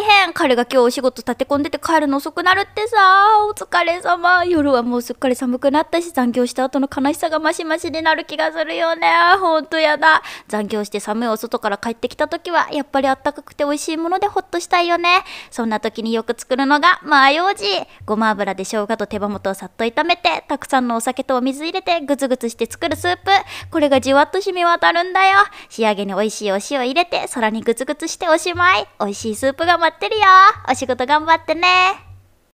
大変彼が今日お仕事立て込んでて帰るの遅くなるってさお疲れ様夜はもうすっかり寒くなったし残業した後の悲しさがマシマシになる気がするよねほんとやだ残業して寒いお外から帰ってきた時はやっぱりあったかくて美味しいものでホッとしたいよねそんな時によく作るのがマヨジごま油で生姜と手羽元をさっと炒めてたくさんのお酒とお水入れてグツグツして作るスープこれがじわっと染み渡るんだよ仕上げに美味しいお塩入れてらにグツグツしておしまい美味しいスープがま待ってるよお仕事頑張ってね